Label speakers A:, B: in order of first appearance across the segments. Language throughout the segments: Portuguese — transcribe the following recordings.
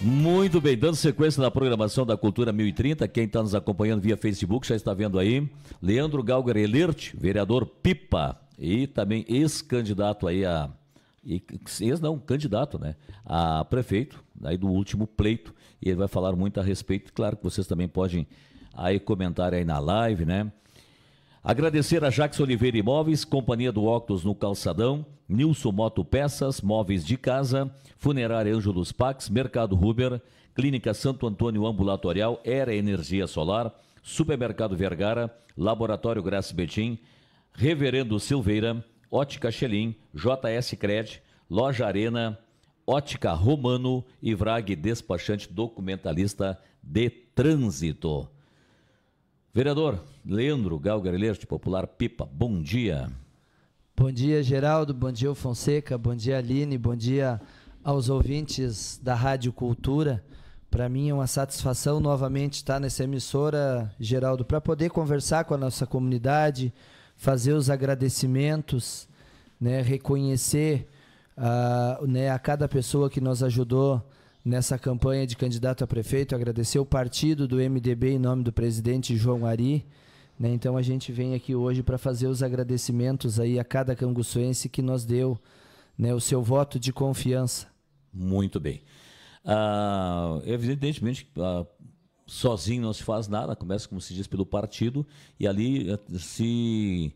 A: Muito bem, dando sequência na programação da Cultura 1030, quem está nos acompanhando via Facebook já está vendo aí, Leandro Galgar Elert, vereador Pipa, e também ex-candidato aí a... Ex não, candidato, né? A prefeito, aí do último pleito, e ele vai falar muito a respeito, claro que vocês também podem aí comentar aí na live, né? Agradecer a Jax Oliveira Imóveis, Companhia do Óculos no Calçadão, Nilson Moto Peças, Móveis de Casa, Funerária Ângelos Pax, Mercado Ruber, Clínica Santo Antônio Ambulatorial, Era Energia Solar, Supermercado Vergara, Laboratório Graça Betim, Reverendo Silveira, Ótica Xelim, JS Cred, Loja Arena, Ótica Romano e Vrag Despachante Documentalista de Trânsito. Vereador Leandro Galgar Leste, Popular Pipa, bom dia.
B: Bom dia, Geraldo. Bom dia, Fonseca. Bom dia, Aline. Bom dia aos ouvintes da Rádio Cultura. Para mim é uma satisfação novamente estar nessa emissora, Geraldo, para poder conversar com a nossa comunidade, fazer os agradecimentos, né, reconhecer uh, né, a cada pessoa que nos ajudou nessa campanha de candidato a prefeito, agradecer o partido do MDB em nome do presidente João Ari. Né? Então a gente vem aqui hoje para fazer os agradecimentos aí a cada canguçuense que nos deu né, o seu voto de
A: confiança. Muito bem. Ah, evidentemente, ah, sozinho não se faz nada, começa, como se diz, pelo partido, e ali eh, se,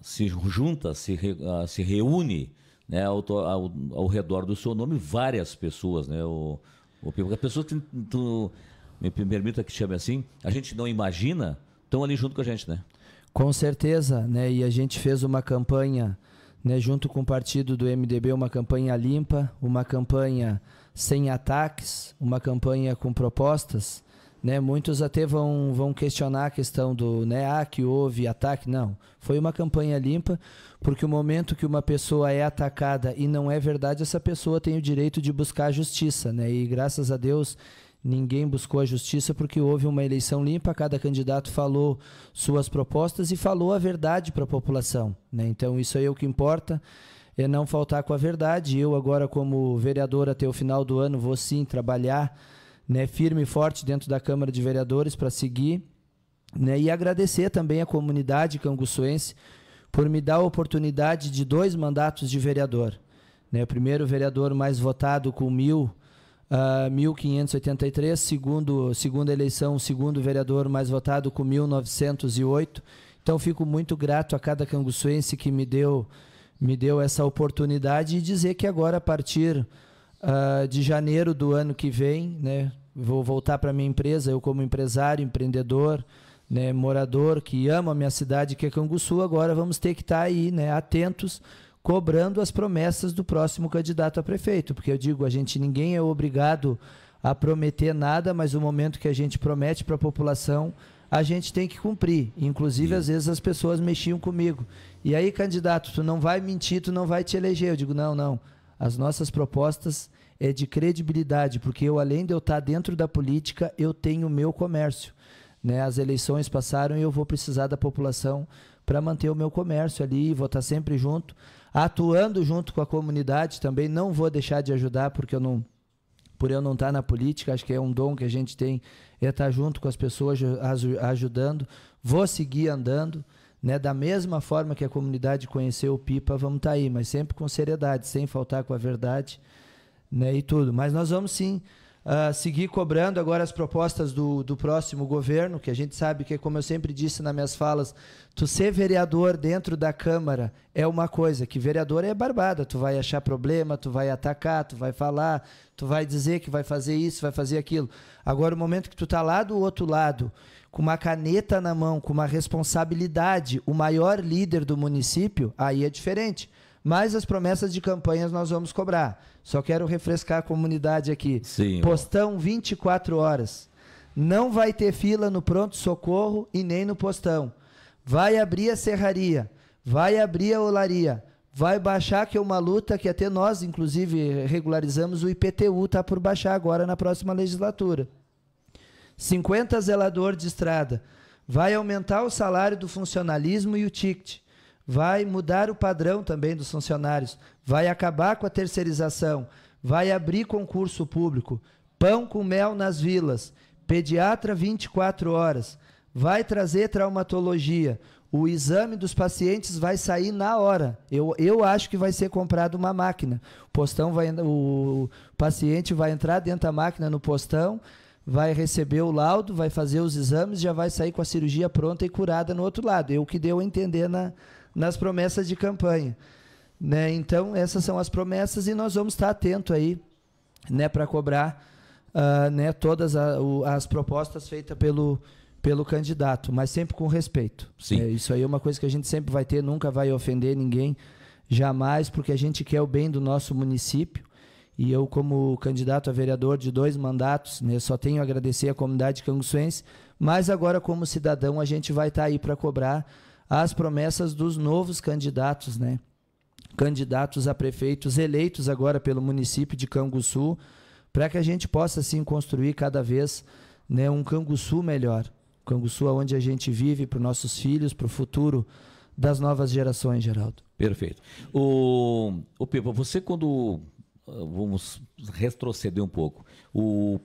A: se junta, se, re, ah, se reúne né, ao, ao, ao, redor do seu nome várias pessoas, né? O, o, a pessoa que tu, me permita que chame assim, a gente não imagina, estão ali junto com a gente, né?
B: Com certeza, né? E a gente fez uma campanha, né, junto com o partido do MDB, uma campanha limpa, uma campanha sem ataques, uma campanha com propostas, né, muitos até vão, vão questionar a questão do né, ah, que houve ataque. Não, foi uma campanha limpa, porque o momento que uma pessoa é atacada e não é verdade, essa pessoa tem o direito de buscar a justiça. Né? E graças a Deus ninguém buscou a justiça porque houve uma eleição limpa, cada candidato falou suas propostas e falou a verdade para a população. Né? Então isso aí é o que importa é não faltar com a verdade. Eu agora como vereador até o final do ano vou sim trabalhar né, firme e forte dentro da Câmara de Vereadores para seguir. Né, e agradecer também à comunidade canguçuense por me dar a oportunidade de dois mandatos de vereador. Né, o primeiro vereador mais votado com mil. Uh, ah, 1583, segundo, segunda eleição, segundo vereador mais votado com 1908. Então fico muito grato a cada canguçuense que me deu me deu essa oportunidade e dizer que agora a partir uh, de janeiro do ano que vem, né? Vou voltar para minha empresa, eu como empresário, empreendedor, né, morador que ama a minha cidade, que é Canguçu, agora vamos ter que estar tá aí, né, atentos, cobrando as promessas do próximo candidato a prefeito, porque eu digo, a gente ninguém é obrigado a prometer nada, mas o momento que a gente promete para a população, a gente tem que cumprir. Inclusive, Sim. às vezes as pessoas mexiam comigo. E aí, candidato, tu não vai mentir, tu não vai te eleger. Eu digo, não, não. As nossas propostas é de credibilidade, porque eu, além de eu estar dentro da política, eu tenho o meu comércio. Né? As eleições passaram e eu vou precisar da população para manter o meu comércio ali, vou estar sempre junto, atuando junto com a comunidade também. Não vou deixar de ajudar, porque eu não. Por eu não estar na política, acho que é um dom que a gente tem, é estar junto com as pessoas, ajudando. Vou seguir andando. Né? Da mesma forma que a comunidade conheceu o Pipa, vamos estar tá aí, mas sempre com seriedade, sem faltar com a verdade né? e tudo. Mas nós vamos sim uh, seguir cobrando agora as propostas do, do próximo governo, que a gente sabe que, como eu sempre disse nas minhas falas, tu ser vereador dentro da Câmara é uma coisa, que vereador é barbada, tu vai achar problema, tu vai atacar, tu vai falar, tu vai dizer que vai fazer isso, vai fazer aquilo. Agora, o momento que tu está lá do outro lado com uma caneta na mão, com uma responsabilidade, o maior líder do município, aí é diferente. Mas as promessas de campanhas nós vamos cobrar. Só quero refrescar a comunidade aqui. Sim, Postão 24 horas. Não vai ter fila no pronto-socorro e nem no postão. Vai abrir a serraria, vai abrir a olaria, vai baixar, que é uma luta que até nós, inclusive, regularizamos, o IPTU está por baixar agora na próxima legislatura. 50 zelador de estrada. Vai aumentar o salário do funcionalismo e o ticket. Vai mudar o padrão também dos funcionários. Vai acabar com a terceirização. Vai abrir concurso público. Pão com mel nas vilas. Pediatra 24 horas. Vai trazer traumatologia. O exame dos pacientes vai sair na hora. Eu, eu acho que vai ser comprado uma máquina. O postão vai, o paciente vai entrar dentro da máquina no postão vai receber o laudo, vai fazer os exames, já vai sair com a cirurgia pronta e curada no outro lado. É o que deu a entender na, nas promessas de campanha. Né? Então, essas são as promessas e nós vamos estar atento aí né, para cobrar uh, né, todas a, o, as propostas feitas pelo, pelo candidato, mas sempre com respeito. Sim. É, isso aí é uma coisa que a gente sempre vai ter, nunca vai ofender ninguém, jamais, porque a gente quer o bem do nosso município. E eu, como candidato a vereador de dois mandatos, né, só tenho a agradecer à comunidade canguçuense, mas agora, como cidadão, a gente vai estar tá aí para cobrar as promessas dos novos candidatos, né? Candidatos a prefeitos eleitos agora pelo município de Canguçu, para que a gente possa, assim, construir cada vez né, um Canguçu melhor. Canguçu é onde a gente vive, para os nossos filhos, para o futuro das novas gerações, Geraldo.
A: Perfeito. O, o Pepa, você quando vamos retroceder um pouco. O,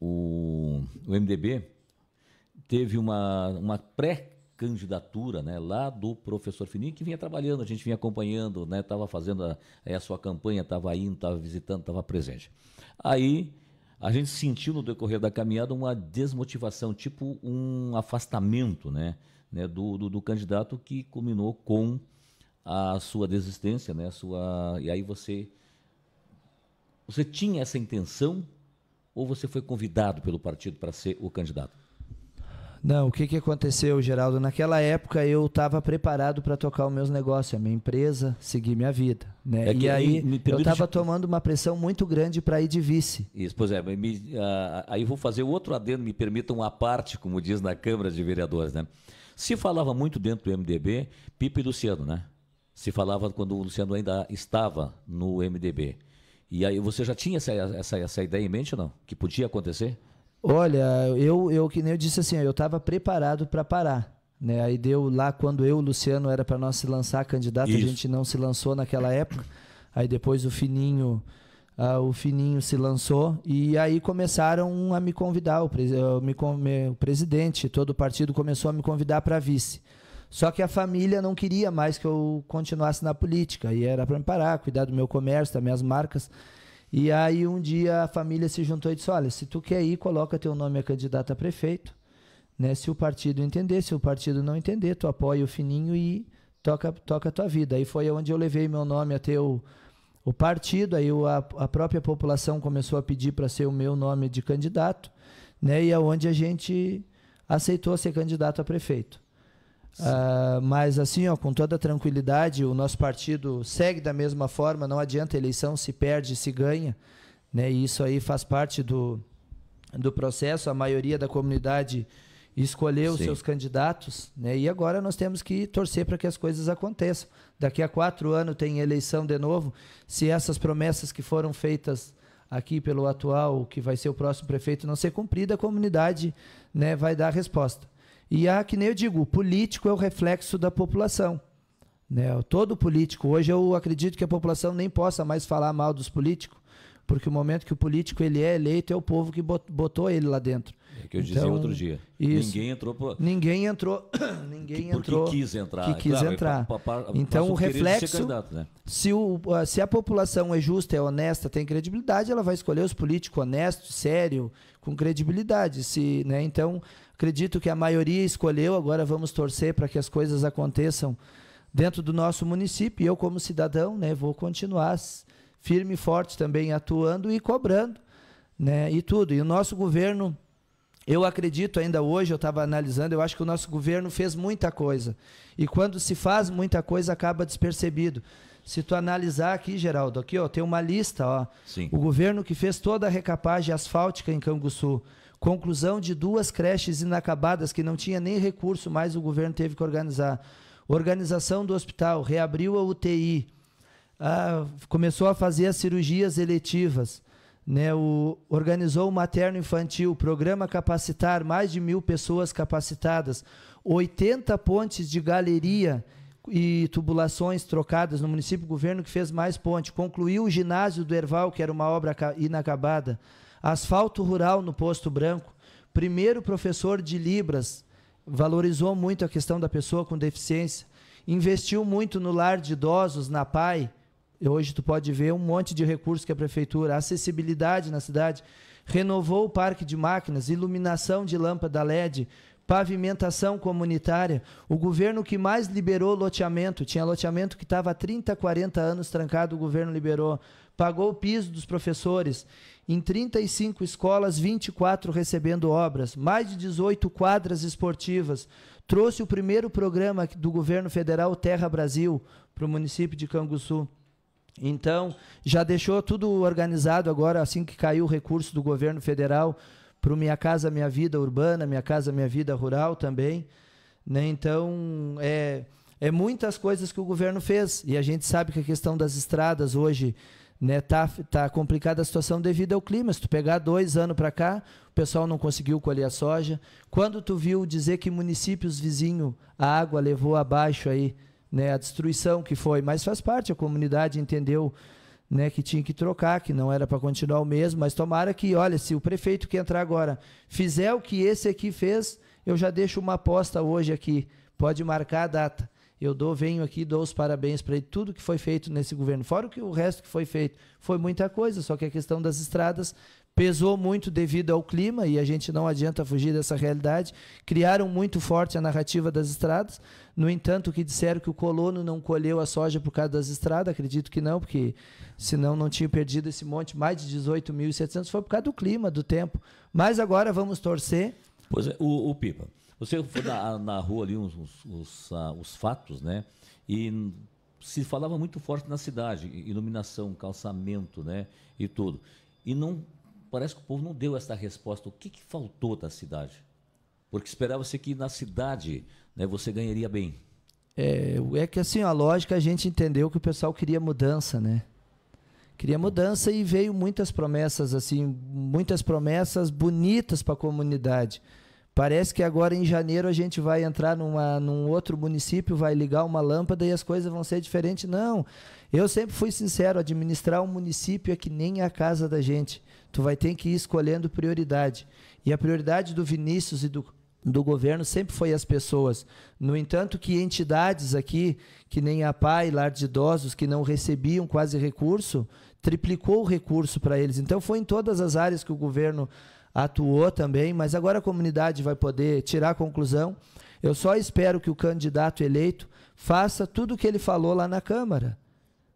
A: o, o MDB teve uma, uma pré-candidatura né, lá do professor Fininho, que vinha trabalhando, a gente vinha acompanhando, estava né, fazendo a, a sua campanha, estava indo, estava visitando, estava presente. Aí a gente sentiu no decorrer da caminhada uma desmotivação, tipo um afastamento né, né do, do, do candidato que culminou com a sua desistência, né, a sua, e aí você você tinha essa intenção ou você foi convidado pelo partido para ser o candidato?
B: Não, o que, que aconteceu, Geraldo? Naquela época eu estava preparado para tocar os meus negócios, a minha empresa, seguir minha vida. Né? É e aí me, me eu estava tomando uma pressão muito grande para ir de vice.
A: Isso, pois é. Me, ah, aí vou fazer outro adendo, me permitam a parte, como diz na Câmara de Vereadores. Né? Se falava muito dentro do MDB, Pipe e Luciano, né? Se falava quando o Luciano ainda estava no MDB. E aí você já tinha essa, essa, essa ideia em mente ou não? Que podia acontecer?
B: Olha, eu, eu que nem eu disse assim, eu estava preparado para parar. Né? Aí deu lá quando eu, o Luciano, era para nós se lançar candidato, Isso. a gente não se lançou naquela época. Aí depois o Fininho, uh, o Fininho se lançou e aí começaram a me convidar, o, pres ah, me, me, o presidente, todo o partido começou a me convidar para vice. Só que a família não queria mais que eu continuasse na política. E era para me parar, cuidar do meu comércio, das minhas marcas. E aí um dia a família se juntou e disse: Olha, se tu quer ir, coloca teu nome a candidato a prefeito. Né? Se o partido entender, se o partido não entender, tu apoia o fininho e toca, toca a tua vida. Aí foi onde eu levei meu nome até o, o partido, aí o, a, a própria população começou a pedir para ser o meu nome de candidato, né? E aonde é onde a gente aceitou ser candidato a prefeito. Uh, mas assim, ó, com toda tranquilidade, o nosso partido segue da mesma forma, não adianta eleição, se perde, se ganha. Né? E isso aí faz parte do, do processo, a maioria da comunidade escolheu os seus candidatos, né? E agora nós temos que torcer para que as coisas aconteçam. Daqui a quatro anos tem eleição de novo. Se essas promessas que foram feitas aqui pelo atual, que vai ser o próximo prefeito, não ser cumprida, a comunidade né, vai dar a resposta. E há, que nem eu digo, o político é o reflexo da população. Né? Todo político, hoje eu acredito que a população nem possa mais falar mal dos políticos, porque o momento que o político ele é eleito é o povo que botou ele lá dentro. É que eu então, dizia outro dia. Isso.
A: Ninguém entrou. Pro... Ninguém entrou. ninguém que, entrou. Porque quis entrar. Que quis claro, é entrar. Pra, pra, pra, então o reflexo. Né?
B: Se, o, se a população é justa, é honesta, tem credibilidade, ela vai escolher os políticos honestos, sério, com credibilidade. Se, né? Então Acredito que a maioria escolheu, agora vamos torcer para que as coisas aconteçam dentro do nosso município. E eu, como cidadão, né, vou continuar firme e forte também atuando e cobrando. Né, e tudo. E o nosso governo, eu acredito ainda hoje, eu estava analisando, eu acho que o nosso governo fez muita coisa. E quando se faz muita coisa, acaba despercebido. Se tu analisar aqui, Geraldo, aqui ó, tem uma lista, ó. Sim. O governo que fez toda a recapagem asfáltica em Canguçu. Conclusão de duas creches inacabadas que não tinha nem recurso, mais o governo teve que organizar. Organização do hospital, reabriu a UTI, ah, começou a fazer as cirurgias eletivas, né, o, organizou o materno infantil, programa capacitar, mais de mil pessoas capacitadas, 80 pontes de galeria e tubulações trocadas no município, o governo que fez mais ponte, concluiu o ginásio do Erval, que era uma obra inacabada. Asfalto rural no Posto Branco. Primeiro professor de Libras. Valorizou muito a questão da pessoa com deficiência. Investiu muito no lar de idosos, na PAI. Hoje tu pode ver um monte de recursos que a prefeitura, acessibilidade na cidade, renovou o parque de máquinas, iluminação de lâmpada LED, Pavimentação comunitária. O governo que mais liberou loteamento, tinha loteamento que estava há 30, 40 anos trancado, o governo liberou. Pagou o piso dos professores. Em 35 escolas, 24 recebendo obras. Mais de 18 quadras esportivas. Trouxe o primeiro programa do governo federal, Terra Brasil, para o município de Canguçu. Então, já deixou tudo organizado agora, assim que caiu o recurso do governo federal para o Minha Casa Minha Vida Urbana, Minha Casa Minha Vida Rural também. Né? Então, é, é muitas coisas que o governo fez. E a gente sabe que a questão das estradas hoje né, tá, tá complicada a situação devido ao clima. Se tu pegar dois anos para cá, o pessoal não conseguiu colher a soja. Quando tu viu dizer que municípios vizinhos a água levou abaixo aí, né, a destruição que foi, mas faz parte, a comunidade entendeu né, que tinha que trocar, que não era para continuar o mesmo, mas tomara que, olha, se o prefeito que entrar agora fizer o que esse aqui fez, eu já deixo uma aposta hoje aqui, pode marcar a data. Eu dou, venho aqui, dou os parabéns para ele, tudo que foi feito nesse governo, fora o que o resto que foi feito, foi muita coisa, só que a questão das estradas pesou muito devido ao clima, e a gente não adianta fugir dessa realidade. Criaram muito forte a narrativa das estradas. No entanto, que disseram que o colono não colheu a soja por causa das estradas, acredito que não, porque senão não tinha perdido esse monte, mais de 18.700, foi por causa do clima, do tempo. Mas agora vamos torcer.
A: Pois é, o, o Pipa, você foi na, na rua ali uns, uns, os, uh, os fatos, né? E se falava muito forte na cidade, iluminação, calçamento, né? E tudo. E não parece que o povo não deu essa resposta. O que, que faltou da cidade? Porque esperava-se que na cidade né, você ganharia bem.
B: É, é que assim, a lógica a gente entendeu que o pessoal queria mudança, né? Queria mudança e veio muitas promessas, assim, muitas promessas bonitas para a comunidade. Parece que agora em janeiro a gente vai entrar numa, num outro município, vai ligar uma lâmpada e as coisas vão ser diferentes. Não. Eu sempre fui sincero, administrar um município é que nem a casa da gente. Tu vai ter que ir escolhendo prioridade. E a prioridade do Vinícius e do, do governo sempre foi as pessoas. No entanto, que entidades aqui, que nem a PAI, Lar de Idosos, que não recebiam quase recurso, triplicou o recurso para eles. Então, foi em todas as áreas que o governo atuou também, mas agora a comunidade vai poder tirar a conclusão. Eu só espero que o candidato eleito faça tudo o que ele falou lá na Câmara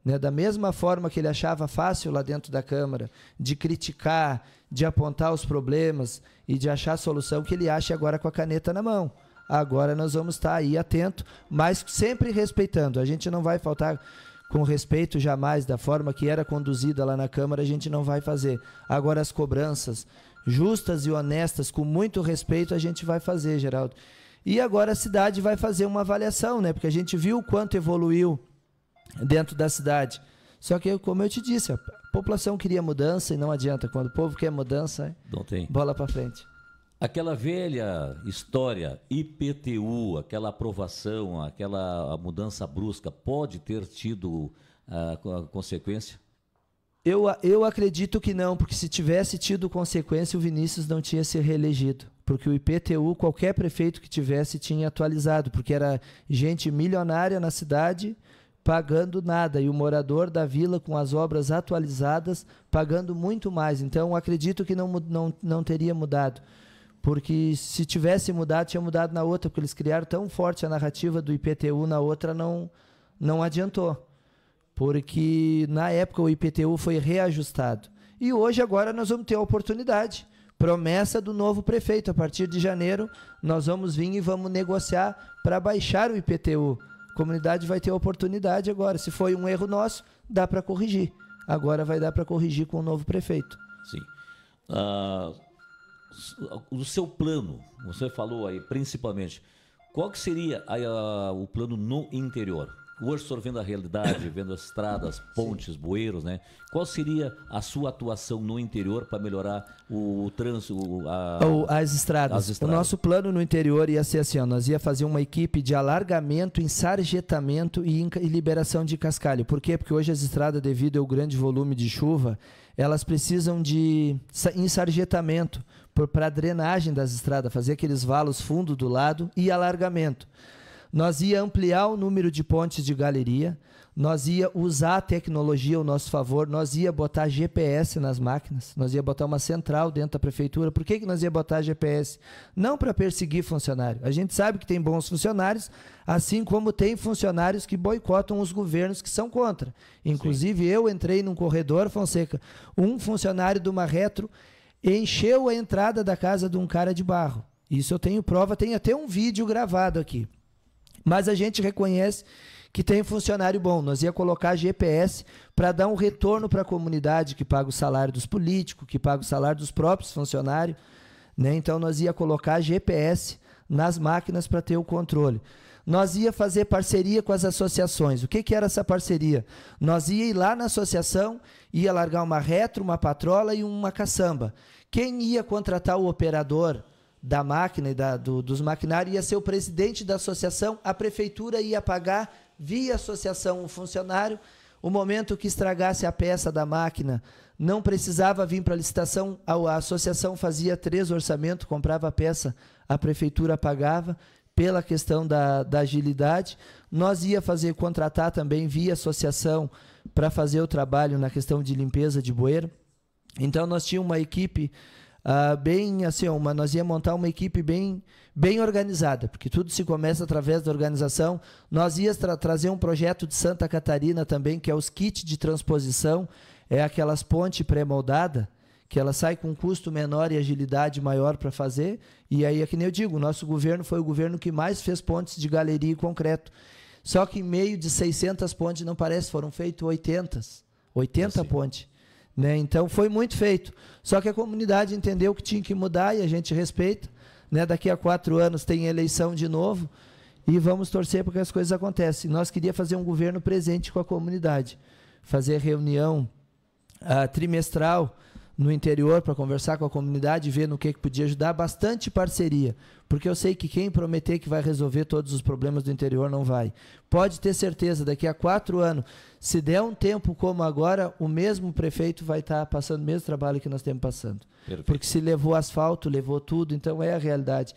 B: né? Da mesma forma que ele achava fácil lá dentro da Câmara de criticar, de apontar os problemas e de achar a solução que ele acha agora com a caneta na mão. Agora nós vamos estar aí atento, mas sempre respeitando. A gente não vai faltar com respeito jamais da forma que era conduzida lá na Câmara, a gente não vai fazer. Agora as cobranças justas e honestas, com muito respeito, a gente vai fazer, Geraldo. E agora a cidade vai fazer uma avaliação, né? Porque a gente viu o quanto evoluiu dentro da cidade. Só que, como eu te disse, a população queria mudança e não adianta. Quando o povo quer mudança, não tem. bola para frente.
A: Aquela velha história IPTU, aquela aprovação, aquela mudança brusca, pode ter tido ah, a consequência? Eu,
B: eu acredito que não, porque se tivesse tido consequência, o Vinícius não tinha se reelegido. Porque o IPTU, qualquer prefeito que tivesse, tinha atualizado, porque era gente milionária na cidade, pagando nada e o morador da vila com as obras atualizadas pagando muito mais. Então acredito que não, não, não teria mudado. Porque se tivesse mudado, tinha mudado na outra, porque eles criaram tão forte a narrativa do IPTU na outra, não, não adiantou. Porque na época o IPTU foi reajustado. E hoje, agora, nós vamos ter a oportunidade. Promessa do novo prefeito. A partir de janeiro, nós vamos vir e vamos negociar para baixar o IPTU a comunidade vai ter a oportunidade agora. Se foi um erro nosso, dá para corrigir. Agora vai dar para corrigir com o novo prefeito.
A: Sim. Ah, o seu plano, você falou aí principalmente, qual que seria a, a, ah, o plano no interior? Hoje, o senhor vendo a realidade, vendo as estradas, pontes, Sim. bueiros, né? Qual seria a sua atuação no interior para melhorar o, o trânsito, a... as, estradas. as, estradas. O nosso
B: plano no interior ia ser assim, ó, nós ia fazer uma equipe de alargamento, ensarjetamento e, e liberação de cascalho. Por quê? Porque hoje as estradas, devido ao grande volume de chuva, elas precisam de ensarjetamento para drenagem das estradas, fazer aqueles valos fundo do lado e alargamento nós ia ampliar o número de pontes de galeria, nós ia usar a tecnologia ao nosso favor, nós ia botar GPS nas máquinas, nós ia botar uma central dentro da prefeitura. Por que, que nós ia botar GPS? Não para perseguir funcionário. A gente sabe que tem bons funcionários, assim como tem funcionários que boicotam os governos que são contra. Inclusive, Sim. eu entrei num corredor, Fonseca, um funcionário de uma retro encheu a entrada da casa de um cara de barro. Isso eu tenho prova, tem até um vídeo gravado aqui. Mas a gente reconhece que tem funcionário bom. Nós ia colocar GPS para dar um retorno para a comunidade que paga o salário dos políticos, que paga o salário dos próprios funcionários. Né? Então nós ia colocar GPS nas máquinas para ter o controle. Nós ia fazer parceria com as associações. O que, que era essa parceria? Nós ia ir lá na associação, ia largar uma retro, uma patrola e uma caçamba. Quem ia contratar o operador da máquina e da, do, dos maquinários ia ser o presidente da associação, a prefeitura ia pagar via associação o funcionário. O momento que estragasse a peça da máquina não precisava vir para a licitação, a, associação fazia três orçamentos, comprava a peça, a prefeitura pagava pela questão da, da agilidade. Nós ia fazer contratar também via associação para fazer o trabalho na questão de limpeza de bueiro. Então nós tínhamos uma equipe Uh, bem assim, uma, nós ia montar uma equipe bem, bem organizada, porque tudo se começa através da organização. Nós ia tra trazer um projeto de Santa Catarina também, que é os kits de transposição, é aquelas pontes pré-moldadas, que ela sai com um custo menor e agilidade maior para fazer. E aí é que nem eu digo, o nosso governo foi o governo que mais fez pontes de galeria e concreto. Só que em meio de 600 pontes, não parece, foram feitas 80, 80 assim. pontes. Né? Então foi muito feito. Só que a comunidade entendeu que tinha que mudar e a gente respeita. Né? Daqui a quatro anos tem eleição de novo e vamos torcer para que as coisas aconteçam. Nós queríamos fazer um governo presente com a comunidade, fazer reunião ah, trimestral no interior para conversar com a comunidade e ver no que, que podia ajudar. Bastante parceria, porque eu sei que quem prometer que vai resolver todos os problemas do interior não vai. Pode ter certeza, daqui a quatro anos, se der um tempo como agora, o mesmo prefeito vai estar tá passando o mesmo trabalho que nós temos passando. Perfeito. Porque se levou asfalto, levou tudo, então é a realidade.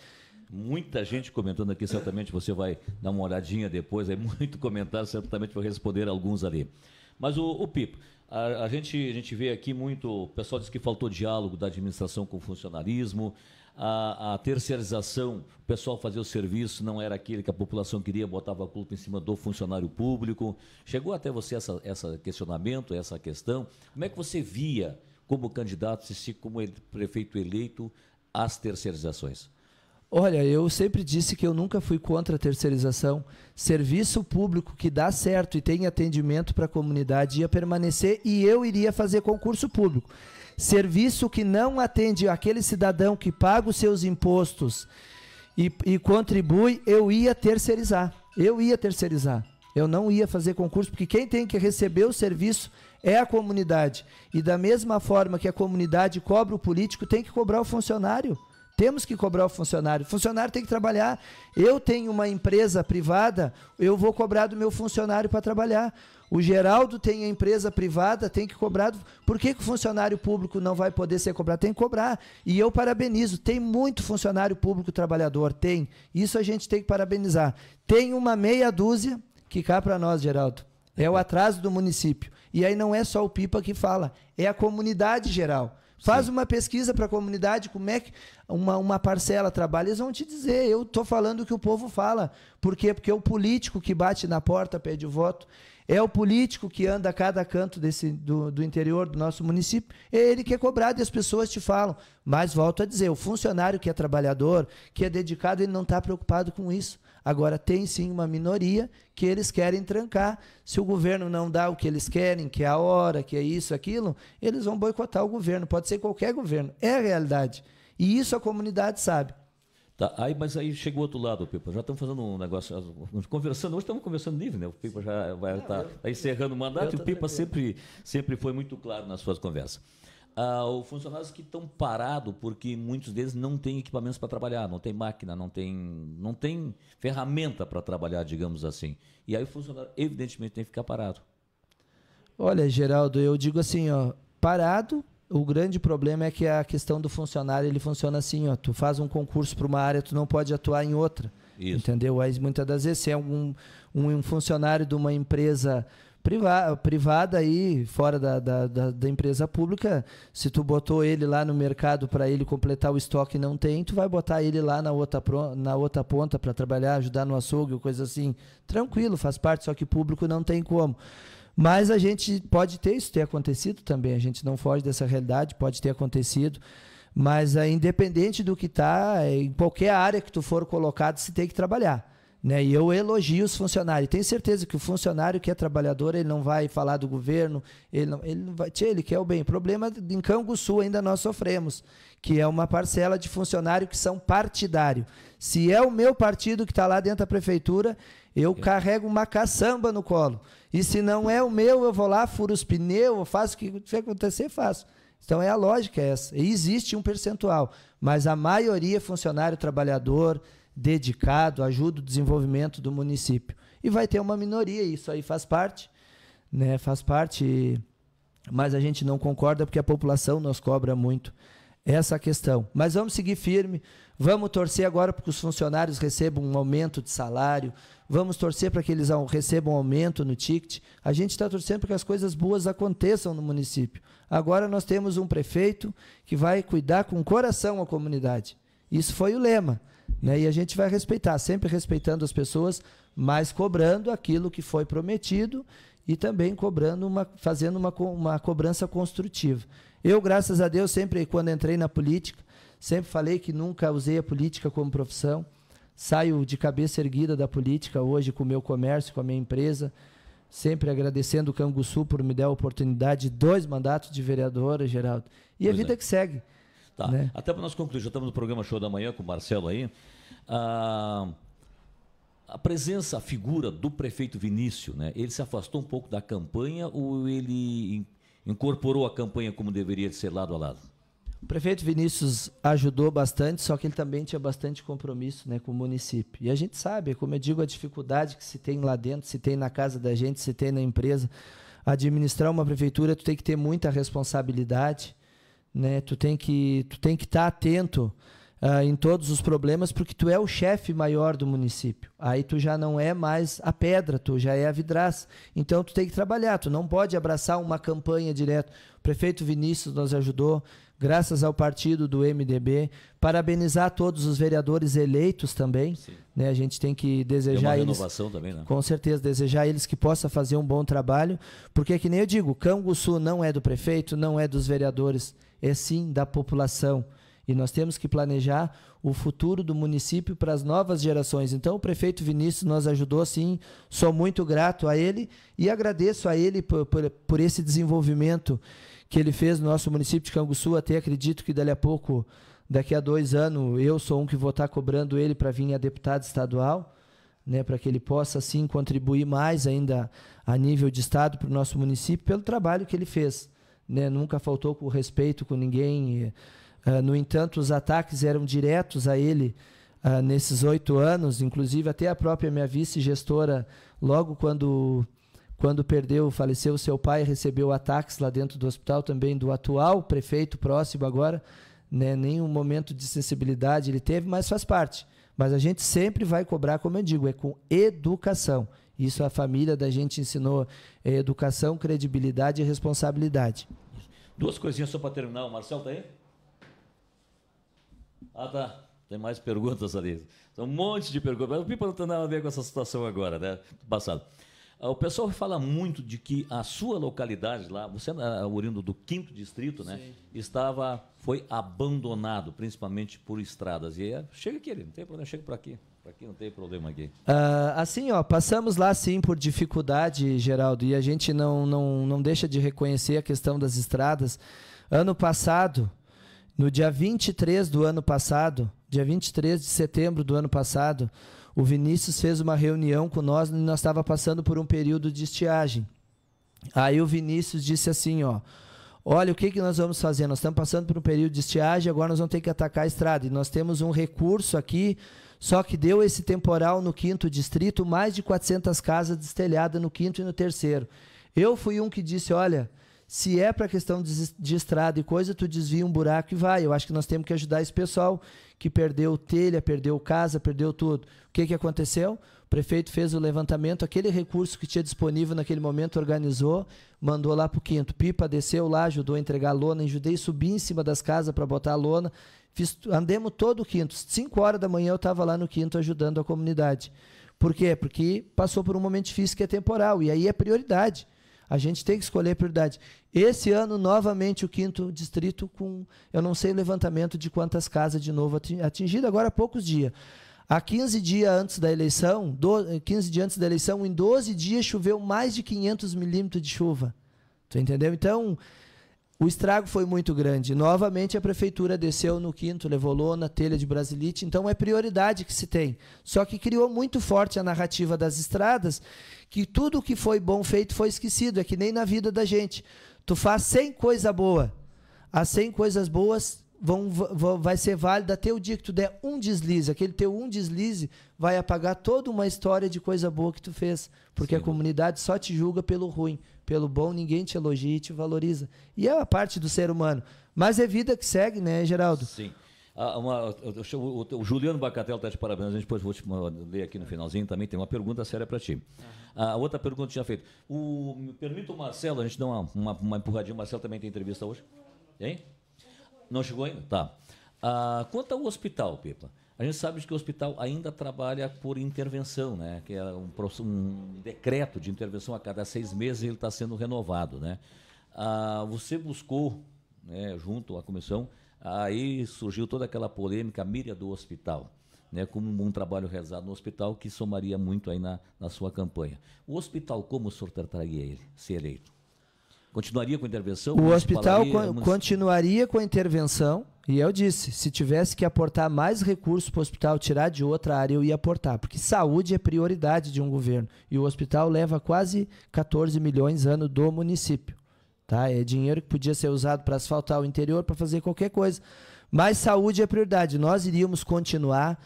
A: Muita gente comentando aqui, certamente você vai dar uma olhadinha depois, é muito comentário, certamente vou responder alguns ali. Mas o, o Pipo, a, a, gente, a gente vê aqui muito. O pessoal diz que faltou diálogo da administração com o funcionarismo. A, a, terceirização, o pessoal fazia o serviço, não era aquele que a população queria, botava a culpa em cima do funcionário público. Chegou até você essa, essa questionamento, essa questão. Como é que você via, como candidato, se como prefeito eleito, as terceirizações?
B: Olha, eu sempre disse que eu nunca fui contra a terceirização. Serviço público que dá certo e tem atendimento para a comunidade ia permanecer e eu iria fazer concurso público. Serviço que não atende aquele cidadão que paga os seus impostos e, e contribui, eu ia terceirizar. Eu ia terceirizar. Eu não ia fazer concurso, porque quem tem que receber o serviço é a comunidade. E da mesma forma que a comunidade cobra o político, tem que cobrar o funcionário. Temos que cobrar o funcionário. O funcionário tem que trabalhar. Eu tenho uma empresa privada, eu vou cobrar do meu funcionário para trabalhar. O Geraldo tem a empresa privada, tem que cobrar. Do... Por que, que o funcionário público não vai poder ser cobrado? Tem que cobrar. E eu parabenizo. Tem muito funcionário público trabalhador, tem. Isso a gente tem que parabenizar. Tem uma meia dúzia que cá para nós, Geraldo. É o atraso do município. E aí não é só o Pipa que fala, é a comunidade geral. Faz Sim. uma pesquisa para a comunidade, como é que uma, uma parcela trabalha. Eles vão te dizer, eu estou falando o que o povo fala. Por quê? Porque é o político que bate na porta, pede o voto, é o político que anda a cada canto desse, do, do interior do nosso município, é ele que é cobrado e as pessoas te falam. Mas volto a dizer, o funcionário que é trabalhador, que é dedicado, ele não está preocupado com isso. Agora, tem sim uma minoria que eles querem trancar. Se o governo não dá o que eles querem, que é a hora, que é isso, aquilo, eles vão boicotar o governo. Pode ser qualquer governo. É a realidade. E isso a comunidade sabe.
A: Tá, aí, mas aí chega o outro lado, Pipa. Já estamos fazendo um negócio. Conversando, hoje estamos conversando livre, né? O Pipa já vai estar tá, tá encerrando o mandato e o Pipa sempre, sempre foi muito claro nas suas conversas ah, ou funcionários que estão parados porque muitos deles não têm equipamentos para trabalhar, não tem máquina, não tem, não tem ferramenta para trabalhar, digamos assim. E aí o funcionário, evidentemente, tem que ficar parado. Olha,
B: Geraldo, eu digo assim, ó, parado. O grande problema é que a questão do funcionário ele funciona assim, ó. Tu faz um concurso para uma área, tu não pode atuar em outra. Isso. Entendeu? Aí muitas das vezes se é um, um, um funcionário de uma empresa privada, privada aí, fora da, da, da, da, empresa pública, se tu botou ele lá no mercado para ele completar o estoque e não tem, tu vai botar ele lá na outra, na outra ponta para trabalhar, ajudar no açougue ou coisa assim. Tranquilo, faz parte, só que público não tem como. Mas a gente pode ter isso ter acontecido também, a gente não foge dessa realidade, pode ter acontecido. Mas eh, independente do que tá, eh, em qualquer área que tu for colocado, se tem que trabalhar. Né? E eu elogio os funcionários. Tenho certeza que o funcionário que é trabalhador, ele não vai falar do governo, ele não, ele não vai. Tchê, ele quer o bem. Problema em Canguçu ainda nós sofremos, que é uma parcela de funcionário que são partidário. Se é o meu partido que está lá dentro da prefeitura, eu é. carrego uma caçamba no colo. E se não é o meu, eu vou lá, furo os pneus, faço o que tiver acontecer, faço. Então é a lógica é essa. existe um percentual, mas a maioria é funcionário trabalhador, dedicado, ajuda o desenvolvimento do município. E vai ter uma minoria, isso aí faz parte, né? Faz parte, mas a gente não concorda porque a população nos cobra muito essa questão. Mas vamos seguir firme, vamos torcer agora para que os funcionários recebam um aumento de salário, vamos torcer para que eles recebam um aumento no ticket. A gente está torcendo para que as coisas boas aconteçam no município. Agora nós temos um prefeito que vai cuidar com coração a comunidade. Isso foi o lema. Né? E a gente vai respeitar, sempre respeitando as pessoas, mas cobrando aquilo que foi prometido e também cobrando uma, fazendo uma, uma cobrança construtiva. Eu, graças a Deus, sempre quando entrei na política, sempre falei que nunca usei a política como profissão. Saio de cabeça erguida da política hoje com o meu comércio, com a minha empresa. Sempre agradecendo o Canguçu por me dar a oportunidade de dois mandatos de vereadora, Geraldo. E pois a vida é. que segue.
A: Tá. Né? Até para nós concluir, já estamos no programa Show da Manhã com o Marcelo aí. Ah, a presença, a figura do prefeito Vinícius, né? ele se afastou um pouco da campanha ou ele incorporou a campanha como deveria ser lado a lado?
B: O prefeito Vinícius ajudou bastante, só que ele também tinha bastante compromisso né, com o município. E a gente sabe, como eu digo, a dificuldade que se tem lá dentro, se tem na casa da gente, se tem na empresa. Administrar uma prefeitura, tu tem que ter muita responsabilidade né? Tu tem que tu tem que estar tá atento uh, em todos os problemas porque tu é o chefe maior do município. Aí tu já não é mais a pedra, tu já é a vidraça. Então tu tem que trabalhar, tu não pode abraçar uma campanha direto. O prefeito Vinícius nos ajudou, graças ao partido do MDB. Parabenizar todos os vereadores eleitos também. Né? A gente tem que desejar tem uma renovação eles. Também, né? Com certeza, desejar eles que possa fazer um bom trabalho. Porque, que nem eu digo, Canguçu não é do prefeito, não é dos vereadores é sim da população. E nós temos que planejar o futuro do município para as novas gerações. Então, o prefeito Vinícius nos ajudou, sim. Sou muito grato a ele e agradeço a ele por, por, por esse desenvolvimento que ele fez no nosso município de Canguçu. Até acredito que dali a pouco, daqui a dois anos, eu sou um que vou estar cobrando ele para vir a deputado estadual. Né, para que ele possa sim contribuir mais ainda a nível de estado para o nosso município pelo trabalho que ele fez né, nunca faltou com respeito com ninguém. Uh, no entanto, os ataques eram diretos a ele uh, nesses oito anos, inclusive até a própria minha vice-gestora, logo quando, quando perdeu, faleceu seu pai, recebeu ataques lá dentro do hospital também do atual prefeito próximo agora, né, nenhum momento de sensibilidade ele teve, mas faz parte. Mas a gente sempre vai cobrar, como eu digo, é com educação. Isso a família da gente ensinou é educação, credibilidade e responsabilidade.
A: Duas coisinhas só para terminar. O Marcel tá aí? Ah, tá. Tem mais perguntas ali. São um monte de perguntas. O Pipa não tem nada a ver com essa situação agora, né? Passado. Ah, o pessoal fala muito de que a sua localidade lá, você é oriundo do quinto distrito, né? Sim. Estava, foi abandonado, principalmente por estradas. E é, chega aqui, não tem problema, chega por aqui. Aqui não tem problema aqui.
B: Ah, assim, ó, passamos lá sim por dificuldade, Geraldo, e a gente não, não, não deixa de reconhecer a questão das estradas. Ano passado, no dia 23 do ano passado, dia 23 de setembro do ano passado, o Vinícius fez uma reunião com nós e nós estava passando por um período de estiagem. Aí o Vinícius disse assim, ó, olha o que, que nós vamos fazer, nós estamos passando por um período de estiagem, agora nós vamos ter que atacar a estrada e nós temos um recurso aqui só que deu esse temporal no quinto distrito, mais de 400 casas destelhadas no quinto e no terceiro. Eu fui um que disse, olha, se é para questão de, de, estrada e coisa, tu desvia um buraco e vai. Eu acho que nós temos que ajudar esse pessoal que perdeu telha, perdeu casa, perdeu tudo. O que, que aconteceu? O prefeito fez o levantamento, aquele recurso que tinha disponível naquele momento, organizou, mandou lá para o quinto. Pipa desceu lá, ajudou a entregar a lona, ajudei a subir em cima das casas para botar a lona. Fiz, andemos todo o quinto. Cinco horas da manhã eu estava lá no quinto ajudando a comunidade. Por quê? Porque passou por um momento difícil que é temporal, e aí é prioridade. A gente tem que escolher a prioridade. Esse ano, novamente, o quinto distrito com, eu não sei o levantamento de quantas casas de novo atingido, agora há poucos dias. Há 15 dias antes da eleição, do, 15 dias antes da eleição, em 12 dias choveu mais de 500 milímetros de chuva. Tu entendeu? Então, o estrago foi muito grande. Novamente, a prefeitura desceu no quinto, levou lona, telha de brasilite. Então, é prioridade que se tem. Só que criou muito forte a narrativa das estradas, que tudo que foi bom feito foi esquecido. É que nem na vida da gente. Tu faz 100 coisa boa. As 100 coisas boas, vão, vão, vai ser válida até o dia que tu der um deslize. Aquele teu um deslize vai apagar toda uma história de coisa boa que tu fez. Porque Sim. a comunidade só te julga pelo ruim. Pelo bom, ninguém te elogia e te valoriza. E é a parte do ser humano. Mas é vida que segue, né, Geraldo?
A: Sim. Ah, uma, eu o, o, Juliano Bacatel está de parabéns. A gente depois vou te ler aqui no finalzinho também. Tem uma pergunta séria para ti. A ah, outra pergunta tinha feito. O, me permita o Marcelo, a gente dá uma, uma, uma empurradinha. O Marcelo também tem entrevista hoje. Hein? Não chegou ainda? Tá. Ah, quanto ao hospital, Pipa, a gente sabe que o hospital ainda trabalha por intervenção, né? Que é um, um decreto de intervenção a cada seis meses ele está sendo renovado, né? Ah, você buscou, né, junto à comissão, aí surgiu toda aquela polêmica, a mídia do hospital. Né, como um trabalho realizado no hospital que somaria muito aí na, na sua campanha. O hospital, como o senhor trataria ele, se eleito? Continuaria com a intervenção? O hospital
B: continuaria com a intervenção. E eu disse, se tivesse que aportar mais recursos para o hospital, tirar de outra área, eu ia aportar, porque saúde é prioridade de um governo. E o hospital leva quase 14 milhões ano do município. Tá? É dinheiro que podia ser usado para asfaltar o interior, para fazer qualquer coisa. Mas saúde é prioridade. Nós iríamos continuar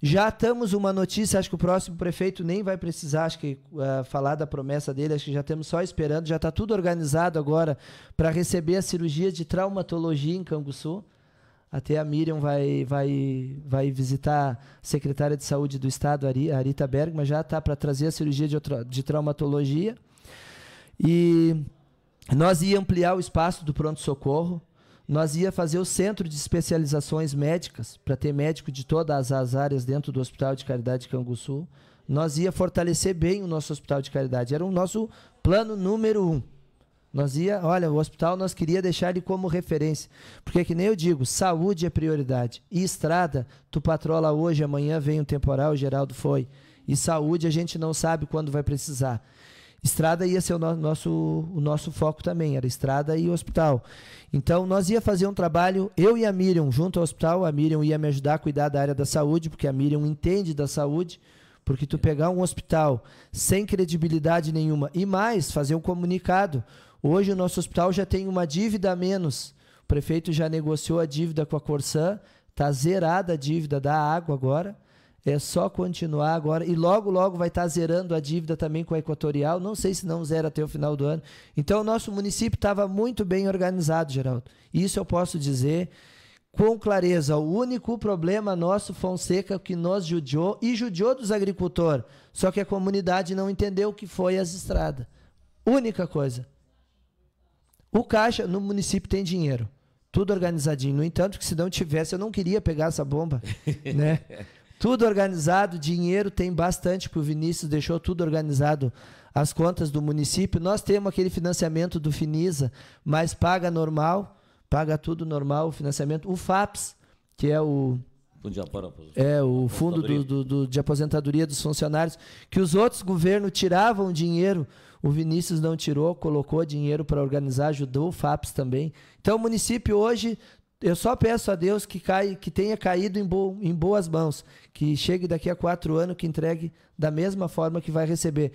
B: já estamos uma notícia, acho que o próximo prefeito nem vai precisar, acho que uh, falar da promessa dele, acho que já estamos só esperando, já está tudo organizado agora para receber a cirurgia de traumatologia em Canguçu. Até a Miriam vai, vai, vai visitar a secretária de saúde do estado, Arita Berg. Bergman, já está para trazer a cirurgia de, de traumatologia. E nós ia ampliar o espaço do pronto-socorro nós ia fazer o centro de especializações médicas, para ter médico de todas as áreas dentro do Hospital de Caridade de Canguçu. Nós ia fortalecer bem o nosso Hospital de Caridade. Era o nosso plano número um. Nós ia, olha, o hospital nós queria deixar ele como referência. Porque que nem eu digo, saúde é prioridade. E estrada, tu patrola hoje, amanhã vem o temporal, o Geraldo foi. E saúde a gente não sabe quando vai precisar. Estrada ia ser o no nosso, o nosso foco também, era estrada e hospital. Então, nós ia fazer um trabalho, eu e a Miriam, junto ao hospital, a Miriam ia me ajudar a cuidar da área da saúde, porque a Miriam entende da saúde, porque tu pegar um hospital sem credibilidade nenhuma, e mais, fazer um comunicado, hoje o nosso hospital já tem uma dívida a menos, o prefeito já negociou a dívida com a Corsã, está zerada a dívida da água agora, é só continuar agora. E logo, logo vai estar tá zerando a dívida também com a Equatorial. Não sei se não zera até o final do ano. Então, o nosso município estava muito bem organizado, Geraldo. Isso eu posso dizer com clareza. O único problema nosso, Fonseca, que nos judiou e judiou dos agricultores. Só que a comunidade não entendeu o que foi as estradas. Única coisa. O caixa no município tem dinheiro tudo organizadinho. No entanto, que se não tivesse, eu não queria pegar essa bomba, né? Tudo organizado, dinheiro tem bastante para o Vinícius, deixou tudo organizado as contas do município. Nós temos aquele financiamento do Finisa, mas paga normal, paga tudo normal o financiamento. O FAPS, que é o. É, o fundo do, do, do, de aposentadoria dos funcionários, que os outros governos tiravam dinheiro, o Vinícius não tirou, colocou dinheiro para organizar, ajudou o FAPS também. Então o município hoje eu só peço a Deus que, cai, que tenha caído em, bo, em boas mãos, que chegue daqui a quatro anos, que entregue da mesma forma que vai receber.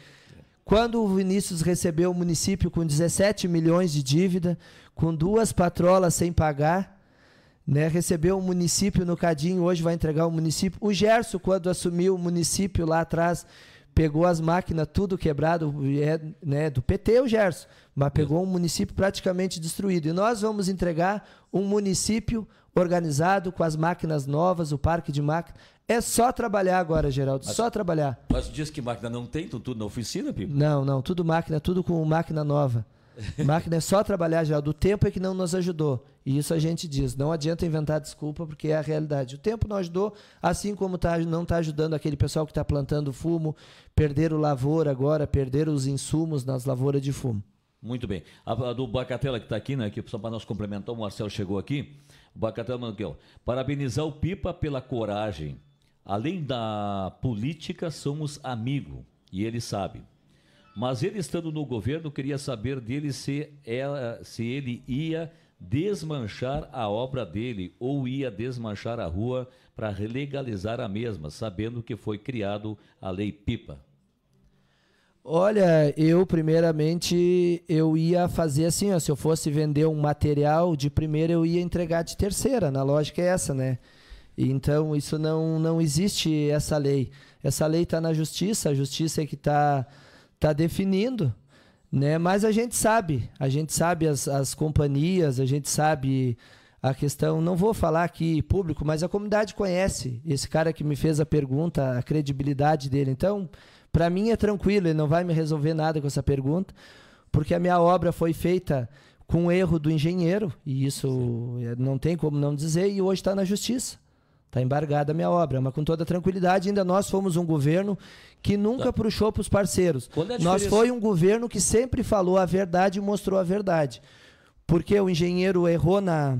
B: Quando o Vinícius recebeu o município com 17 milhões de dívida, com duas patrolas sem pagar, né, recebeu o município no Cadinho, hoje vai entregar o município. O Gerson, quando assumiu o município lá atrás, pegou as máquinas tudo quebrado, é, né, do PT o Gerson mas pegou um município praticamente destruído. E nós vamos entregar um município organizado com as máquinas novas, o parque de máquinas. É só trabalhar agora, Geraldo, mas, só trabalhar.
A: Mas diz que máquina não tem, tudo na oficina, Pipo? Não, não,
B: tudo máquina, tudo com máquina nova. Máquina é só trabalhar, Geraldo. O tempo é que não nos ajudou. E isso a gente diz. Não adianta inventar desculpa, porque é a realidade. O tempo não ajudou, assim como tá, não está ajudando aquele pessoal que está plantando fumo, perderam lavoura agora, perderam os insumos nas lavouras de fumo.
A: Muito bem. A, a do Bacatela que está aqui, né? equipe só para nós complementar, o Marcelo chegou aqui. O Bacatela mandou aqui, ó. Parabenizar o Pipa pela coragem. Além da política, somos amigo. E ele sabe. Mas ele estando no governo, queria saber dele se, ela, é, se ele ia desmanchar a obra dele ou ia desmanchar a rua para legalizar a mesma, sabendo que foi criado a lei Pipa.
B: Olha, eu primeiramente eu ia fazer assim, ó, se eu fosse vender um material de primeira eu ia entregar de terceira, na lógica é essa, né? Então isso não não existe essa lei. Essa lei está na justiça, a justiça é que está tá definindo, né? Mas a gente sabe, a gente sabe as, as companhias, a gente sabe a questão, não vou falar aqui público, mas a comunidade conhece esse cara que me fez a pergunta, a credibilidade dele. Então, para mim é tranquilo, ele não vai me resolver nada com essa pergunta, porque a minha obra foi feita com o erro do engenheiro, e isso Sim. É, não tem como não dizer, e hoje está na justiça. Está embargada a minha obra, mas com toda tranquilidade, ainda nós fomos um governo que nunca tá. puxou para os parceiros. É nós foi um governo que sempre falou a verdade e mostrou a verdade. Porque o engenheiro errou na,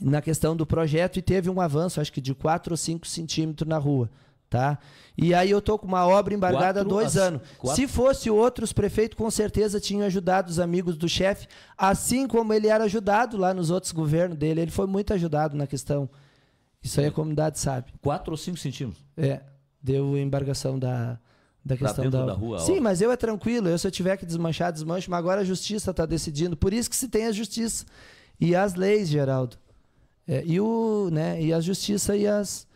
B: na questão do projeto e teve um avanço, acho que de 4 ou 5 centímetros na rua tá? E aí eu tô com uma obra embargada há dois as, anos. Quatro. Se fosse outros prefeitos, com certeza tinham ajudado os amigos do chefe, assim como ele era ajudado lá nos outros governos dele. Ele foi muito ajudado na questão. Isso aí a é. comunidade sabe.
A: Quatro ou cinco centímetros? É,
B: deu embargação da, da questão da, da rua. Sim, mas eu é tranquilo. Eu se eu tiver que desmanchar, desmancho. Mas agora a justiça está decidindo. Por isso que se tem a justiça e as leis, Geraldo. É, e o, né? E a justiça e as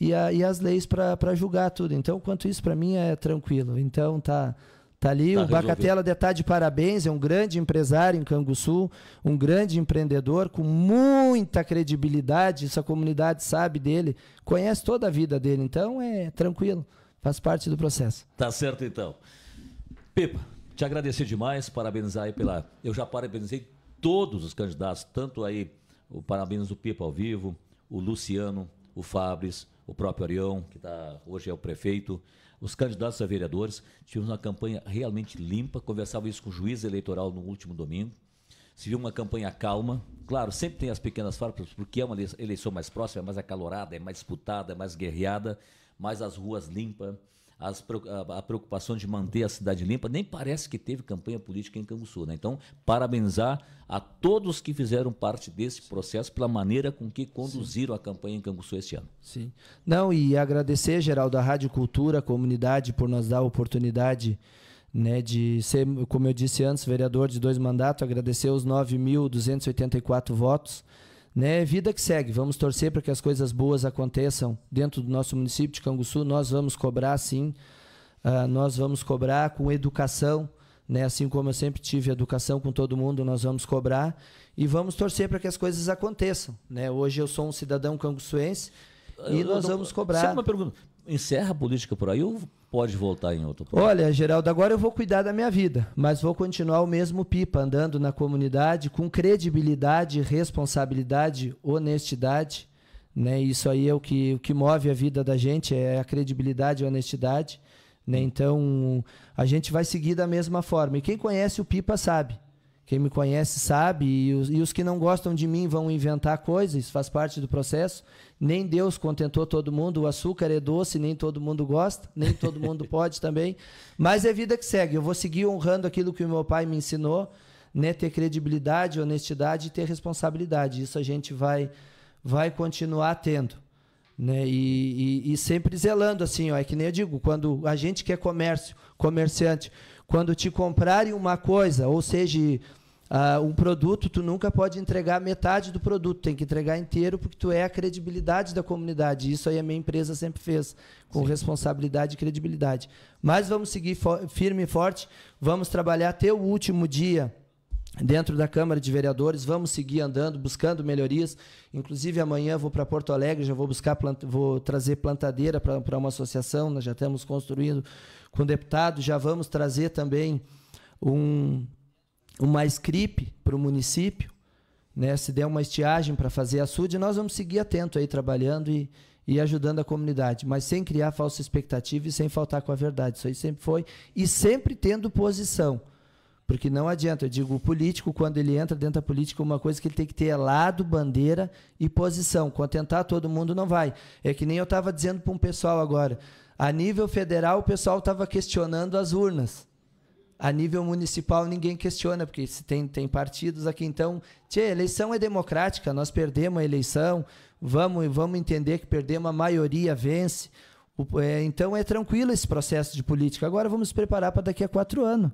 B: e, a, e as leis para julgar tudo. Então, quanto isso, para mim é tranquilo. Então, tá. Tá ali, tá o resolvido. Bacatela de tá de parabéns, é um grande empresário em Canguçu, um grande empreendedor com muita credibilidade, essa comunidade sabe dele, conhece toda a vida dele, então é tranquilo, faz parte do processo.
A: Tá certo então. Pepa, te agradecer demais, parabenizar aí pela. Eu já parabenizei todos os candidatos, tanto aí, o parabéns do Pipa ao vivo, o Luciano, o Fabris, o próprio Arião, que tá, hoje é o prefeito, os candidatos a vereadores. Tivemos uma campanha realmente limpa, conversava isso com o juiz eleitoral no último domingo. Se viu uma campanha calma, claro, sempre tem as pequenas farpas, porque é uma eleição mais próxima, é mais acalorada, é mais disputada, é mais guerreada, mas as ruas limpas as, a preocupação de manter a cidade limpa, nem parece que teve campanha política em Canguçu. Né? Então, parabenizar a todos que fizeram parte desse processo pela maneira com que conduziram Sim. a campanha em Canguçu este ano. Sim.
B: Não, e agradecer, Geraldo, da Rádio Cultura, a comunidade, por nos dar a oportunidade né, de ser, como eu disse antes, vereador de dois mandatos, agradecer os 9.284 votos né? Vida que segue. Vamos torcer para que as coisas boas aconteçam dentro do nosso município de Canguçu. Nós vamos cobrar, sim. Uh, nós vamos cobrar com educação, né? Assim como eu sempre tive educação com todo mundo, nós vamos cobrar e vamos torcer para que as coisas aconteçam, né? Hoje eu sou um cidadão canguçuense eu, e nós vamos cobrar. Só uma
A: pergunta encerra a política por aí ou pode voltar em outro programa?
B: Olha, Geraldo, agora eu vou cuidar da minha vida, mas vou continuar o mesmo pipa, andando na comunidade com credibilidade, responsabilidade, honestidade. Né? Isso aí é o que, o que move a vida da gente, é a credibilidade e honestidade. Né? Então, a gente vai seguir da mesma forma. E quem conhece o Pipa sabe quem me conhece sabe, e os, e os, que não gostam de mim vão inventar coisas, faz parte do processo. Nem Deus contentou todo mundo, o açúcar é doce, nem todo mundo gosta, nem todo mundo pode também. Mas é vida que segue, eu vou seguir honrando aquilo que o meu pai me ensinou, né? ter credibilidade, honestidade e ter responsabilidade. Isso a gente vai, vai continuar tendo. Né? E, e, e sempre zelando assim, ó, é que nem eu digo, quando a gente quer comércio, comerciante, quando te comprarem uma coisa, ou seja, uh, um produto, tu nunca pode entregar metade do produto, tem que entregar inteiro, porque tu é a credibilidade da comunidade. Isso aí a minha empresa sempre fez, com Sim. responsabilidade e credibilidade. Mas vamos seguir firme e forte, vamos trabalhar até o último dia dentro da Câmara de Vereadores, vamos seguir andando, buscando melhorias. Inclusive amanhã vou para Porto Alegre, já vou buscar, planta, vou trazer plantadeira para uma associação, nós já estamos construindo com deputados, já vamos trazer também um, uma escripe para o município, né? se der uma estiagem para fazer açude, nós vamos seguir atento aí, trabalhando e, e ajudando a comunidade, mas sem criar falsa expectativa e sem faltar com a verdade. Isso aí sempre foi, e sempre tendo posição. Porque não adianta, eu digo, o político, quando ele entra dentro da política, uma coisa que ele tem que ter é lado, bandeira e posição. Contentar todo mundo não vai. É que nem eu estava dizendo para um pessoal agora. A nível federal, o pessoal estava questionando as urnas. A nível municipal, ninguém questiona, porque se tem, tem partidos aqui. Então, tchê, eleição é democrática, nós perdemos a eleição, vamos, vamos entender que perdemos, a maioria vence. O, é, então, é tranquilo esse processo de política. Agora, vamos nos preparar para daqui a quatro anos.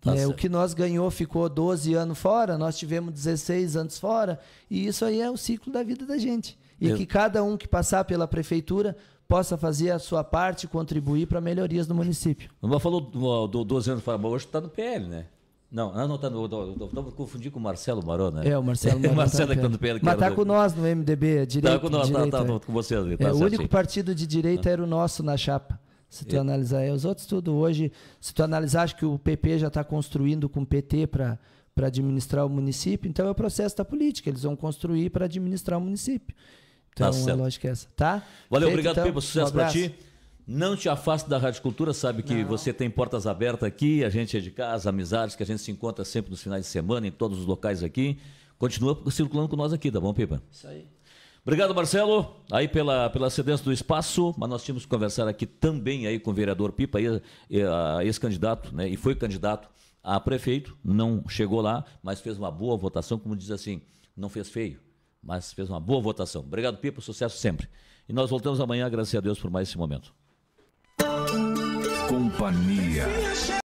B: Tá é, o que nós ganhou ficou 12 anos fora, nós tivemos 16 anos fora, e isso aí é o ciclo da vida da gente. E Eu... que cada um que passar pela prefeitura possa fazer a sua parte e contribuir para melhorias do município.
A: Mas falou do 12 anos fora, mas hoje está no PL, né? Não, ah, não está no. Estava confundindo com o Marcelo Marona. Né? É, o Marcelo tá Marcelo está é no tá PL. Mas está é com nós no MDB, é tá direita. Está com nós, está tá, com vocês. Tá é, o único partido de direita
B: era o nosso na chapa. Se tu e... analisar os outros tudo hoje, se tu analisar acho que o PP já está construindo com o PT para para administrar o município, então é o processo da política, eles vão construir para administrar o município.
A: Então tá a lógica é essa,
B: tá? Valeu, Feito, obrigado, então, sucesso um para ti.
A: Não te afaste da Rádio Cultura, sabe que Não. você tem portas abertas aqui, a gente é de casa, amizades, que a gente se encontra sempre nos finais de semana, em todos os locais aqui. Continua circulando com nós aqui, tá bom, Pipa? Isso aí. Obrigado, Marcelo, aí pela, pela cedência do espaço, mas nós tínhamos que conversar aqui também aí com o vereador Pipa, ex-candidato, né, e foi candidato a prefeito, não chegou lá, mas fez uma boa votação, como diz assim, não fez feio, mas fez uma boa votação. Obrigado, Pipa, sucesso sempre. E nós voltamos amanhã, graças a Deus por mais esse momento. Companhia.